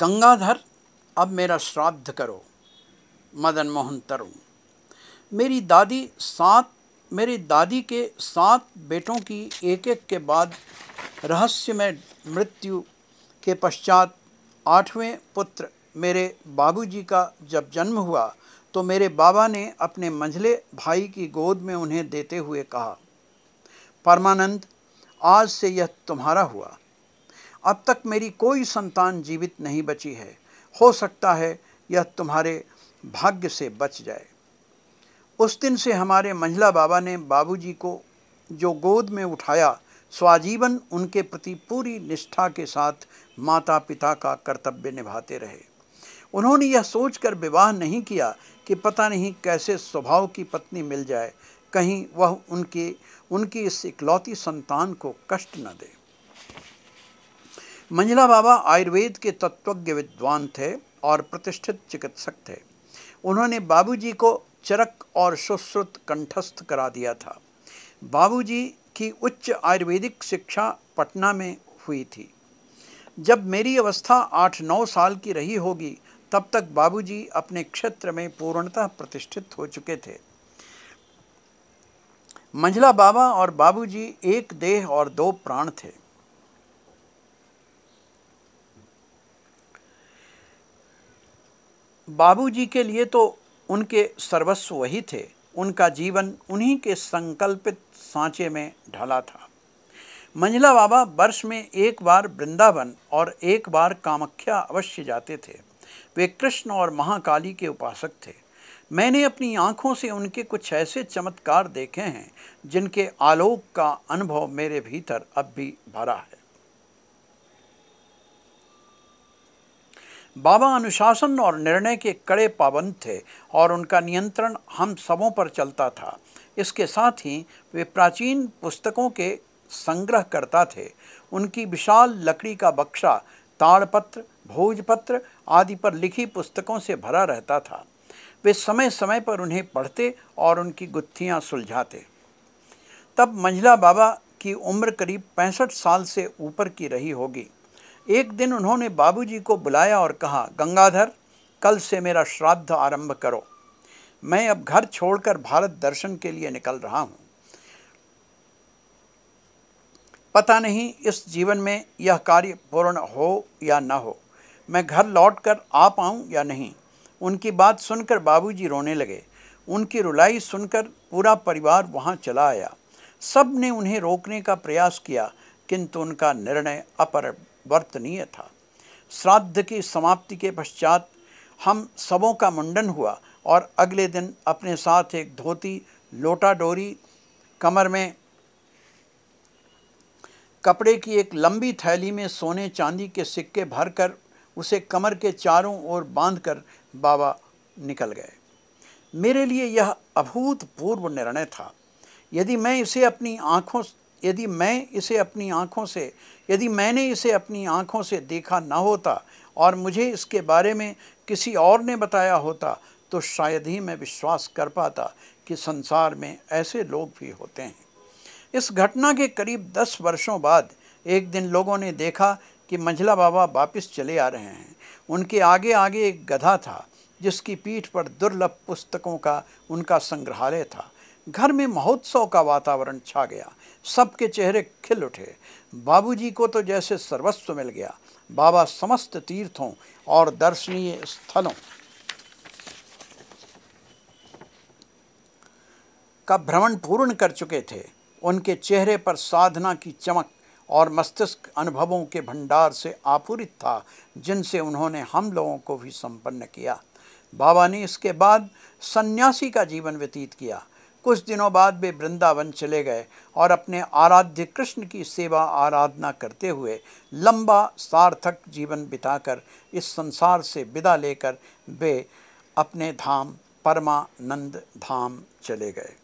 गंगाधर अब मेरा श्राद्ध करो मदन मोहन तरुण मेरी दादी सात मेरी दादी के सात बेटों की एक एक के बाद रहस्य में मृत्यु के पश्चात आठवें पुत्र मेरे बाबूजी का जब जन्म हुआ तो मेरे बाबा ने अपने मंझले भाई की गोद में उन्हें देते हुए कहा परमानंद आज से यह तुम्हारा हुआ अब तक मेरी कोई संतान जीवित नहीं बची है हो सकता है यह तुम्हारे भाग्य से बच जाए उस दिन से हमारे मंझला बाबा ने बाबूजी को जो गोद में उठाया स्वाजीवन उनके प्रति पूरी निष्ठा के साथ माता पिता का कर्तव्य निभाते रहे उन्होंने यह सोचकर विवाह नहीं किया कि पता नहीं कैसे स्वभाव की पत्नी मिल जाए कहीं वह उनके उनकी इस इकलौती संतान को कष्ट न दे मंजिला बाबा आयुर्वेद के तत्वज्ञ विद्वान थे और प्रतिष्ठित चिकित्सक थे उन्होंने बाबूजी को चरक और सुश्रुत कंठस्थ करा दिया था बाबूजी की उच्च आयुर्वेदिक शिक्षा पटना में हुई थी जब मेरी अवस्था आठ नौ साल की रही होगी तब तक बाबूजी अपने क्षेत्र में पूर्णतः प्रतिष्ठित हो चुके थे मंझला बाबा और बाबूजी एक देह और दो प्राण थे बाबूजी के लिए तो उनके सर्वस्व वही थे उनका जीवन उन्हीं के संकल्पित सांचे में ढला था मंझला बाबा वर्ष में एक बार वृंदावन और एक बार कामख्या अवश्य जाते थे वे कृष्ण और महाकाली के उपासक थे मैंने अपनी आँखों से उनके कुछ ऐसे चमत्कार देखे हैं जिनके आलोक का अनुभव मेरे भीतर अब भी भरा है बाबा अनुशासन और निर्णय के कड़े पाबंद थे और उनका नियंत्रण हम सबों पर चलता था इसके साथ ही वे प्राचीन पुस्तकों के संग्रह करता थे उनकी विशाल लकड़ी का बक्सा ताड़पत्र भोजपत्र आदि पर लिखी पुस्तकों से भरा रहता था वे समय समय पर उन्हें पढ़ते और उनकी गुत्थियाँ सुलझाते तब मंझला बाबा की उम्र करीब पैंसठ साल से ऊपर की रही होगी एक दिन उन्होंने बाबूजी को बुलाया और कहा गंगाधर कल से मेरा श्राद्ध आरंभ करो मैं अब घर छोड़कर भारत दर्शन के लिए निकल रहा हूँ पता नहीं इस जीवन में यह कार्य पूर्ण हो या न हो मैं घर लौटकर आ पाऊँ या नहीं उनकी बात सुनकर बाबूजी रोने लगे उनकी रुलाई सुनकर पूरा परिवार वहाँ चला आया सब ने उन्हें रोकने का प्रयास किया किंतु उनका निर्णय अपर वर्तनीय था श्राद्ध की समाप्ति के पश्चात हम सबों का मुंडन हुआ और अगले दिन अपने साथ एक धोती लोटा डोरी कमर में कपड़े की एक लंबी थैली में सोने चांदी के सिक्के भरकर उसे कमर के चारों ओर बांधकर बाबा निकल गए मेरे लिए यह अभूतपूर्व निर्णय था यदि मैं इसे अपनी आँखों यदि मैं इसे अपनी आँखों से यदि मैंने इसे अपनी आँखों से देखा ना होता और मुझे इसके बारे में किसी और ने बताया होता तो शायद ही मैं विश्वास कर पाता कि संसार में ऐसे लोग भी होते हैं इस घटना के करीब दस वर्षों बाद एक दिन लोगों ने देखा कि मंझला बाबा वापस चले आ रहे हैं उनके आगे आगे एक गधा था जिसकी पीठ पर दुर्लभ पुस्तकों का उनका संग्रहालय था घर में महोत्सव का वातावरण छा गया सबके चेहरे खिल उठे बाबूजी को तो जैसे सर्वस्व मिल गया बाबा समस्त तीर्थों और दर्शनीय स्थलों का भ्रमण पूर्ण कर चुके थे उनके चेहरे पर साधना की चमक और मस्तिष्क अनुभवों के भंडार से आपूरित था जिनसे उन्होंने हम लोगों को भी संपन्न किया बाबा ने इसके बाद सन्यासी का जीवन व्यतीत किया कुछ दिनों बाद वे वृंदावन चले गए और अपने आराध्य कृष्ण की सेवा आराधना करते हुए लंबा सार्थक जीवन बिताकर इस संसार से विदा लेकर वे अपने धाम परमानंद धाम चले गए